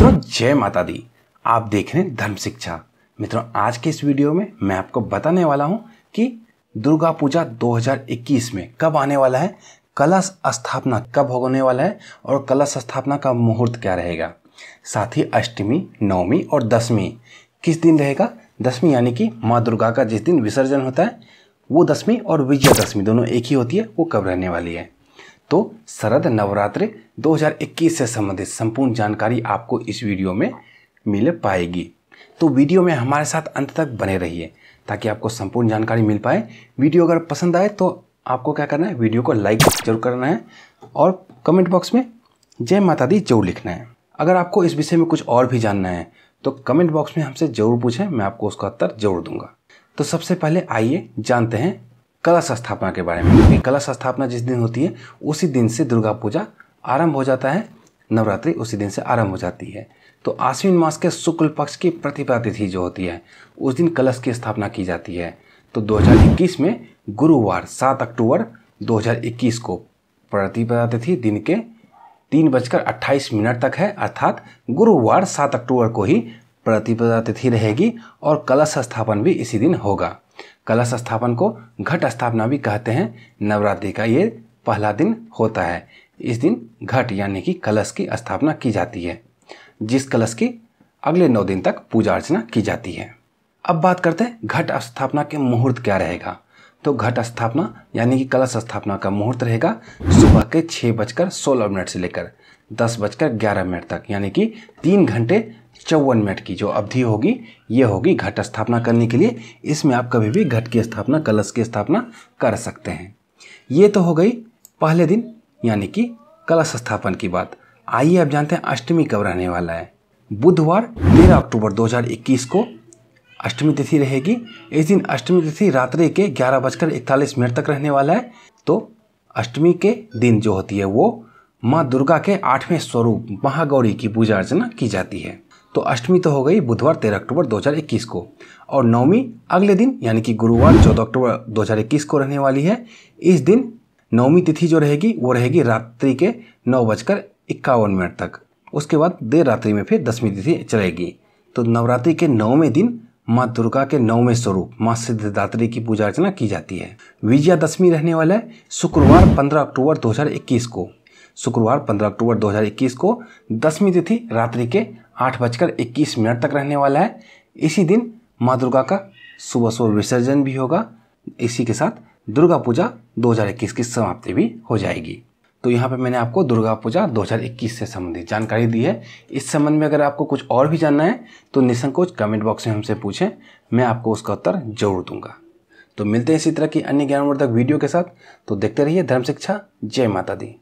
मित्रों जय माता दी आप देख रहे हैं धर्म शिक्षा मित्रों आज के इस वीडियो में मैं आपको बताने वाला हूं कि दुर्गा पूजा 2021 में कब आने वाला है कलश स्थापना कब होने वाला है और कलश स्थापना का मुहूर्त क्या रहेगा साथ ही अष्टमी नवमी और दसवीं किस दिन रहेगा दसवीं यानी कि माँ दुर्गा का जिस दिन विसर्जन होता है वो दसवीं और विजयादशमी दोनों एक ही होती है वो कब रहने वाली है तो शरद नवरात्र 2021 से संबंधित संपूर्ण जानकारी आपको इस वीडियो में मिल पाएगी तो वीडियो में हमारे साथ अंत तक बने रहिए ताकि आपको संपूर्ण जानकारी मिल पाए वीडियो अगर पसंद आए तो आपको क्या करना है वीडियो को लाइक जरूर करना है और कमेंट बॉक्स में जय माता दी जरूर लिखना है अगर आपको इस विषय में कुछ और भी जानना है तो कमेंट बॉक्स में हमसे जरूर पूछें मैं आपको उसका उत्तर जरूर दूंगा तो सबसे पहले आइए जानते हैं कलश स्थापना के बारे में क्योंकि कलश स्थापना जिस दिन होती है उसी दिन से दुर्गा पूजा आरंभ हो जाता है नवरात्रि उसी दिन से आरंभ हो जाती है तो आश्विन मास के शुक्ल पक्ष की प्रतिपा तिथि जो होती है उस दिन कलश की स्थापना की जाती है तो 2021 में गुरुवार 7 अक्टूबर 2021 को प्रतिपदा तिथि दिन के तीन बजकर अट्ठाईस मिनट तक है अर्थात गुरुवार 7 अक्टूबर को ही प्रतिपदा तिथि रहेगी और कलश स्थापन भी इसी दिन होगा कलश स्थापन को घट स्थापना भी कहते हैं नवरात्रि का ये पहला दिन होता है इस दिन घट यानी कि कलश की स्थापना की जाती है जिस कलश की अगले नौ दिन तक पूजा अर्चना की जाती है अब बात करते हैं घट स्थापना के मुहूर्त क्या रहेगा तो घट स्थापना यानी कि कलश स्थापना का मुहूर्त रहेगा सुबह के छः बजकर सोलह मिनट से लेकर दस बजकर ग्यारह मिनट तक यानी कि तीन घंटे चौवन मिनट की जो अवधि होगी ये होगी घट स्थापना करने के लिए इसमें आप कभी भी घट की स्थापना कलश की स्थापना कर सकते हैं ये तो हो गई पहले दिन यानी कि कलश स्थापन की बात आइए आप जानते हैं अष्टमी कब रहने वाला है बुधवार तेरह अक्टूबर 2021 को अष्टमी तिथि रहेगी इस दिन अष्टमी तिथि रात्रि के ग्यारह बजकर इकतालीस मिनट तक रहने वाला है तो अष्टमी के दिन जो होती है वो माँ दुर्गा के आठवें स्वरूप महागौरी की पूजा अर्चना की जाती है तो अष्टमी तो हो गई बुधवार तेरह अक्टूबर 2021 को और नवमी अगले दिन यानी कि गुरुवार चौदह अक्टूबर 2021 को रहने वाली है इस दिन नवमी तिथि जो रहेगी वो रहेगी रात्रि के नौ बजकर इक्यावन मिनट तक उसके बाद देर रात्रि में फिर दसवीं तिथि चलेगी तो नवरात्रि के नौवें दिन माँ दुर्गा के नौवे स्वरूप माँ सिद्धदात्री की पूजा अर्चना की जाती है विजयादशमी रहने वाला है शुक्रवार 15 अक्टूबर 2021 को शुक्रवार 15 अक्टूबर 2021 को दसवीं तिथि रात्रि के आठ बजकर इक्कीस मिनट तक रहने वाला है इसी दिन माँ दुर्गा का सुबह सुबह विसर्जन भी होगा इसी के साथ दुर्गा पूजा 2021 की समाप्ति भी हो जाएगी तो यहाँ पे मैंने आपको दुर्गा पूजा 2021 से संबंधित जानकारी दी है इस संबंध में अगर आपको कुछ और भी जानना है तो निसंकोच कमेंट बॉक्स में हमसे पूछें मैं आपको उसका उत्तर जरूर दूंगा तो मिलते हैं इसी तरह की अन्य ज्ञानवर्धक वीडियो के साथ तो देखते रहिए धर्म शिक्षा जय माता दी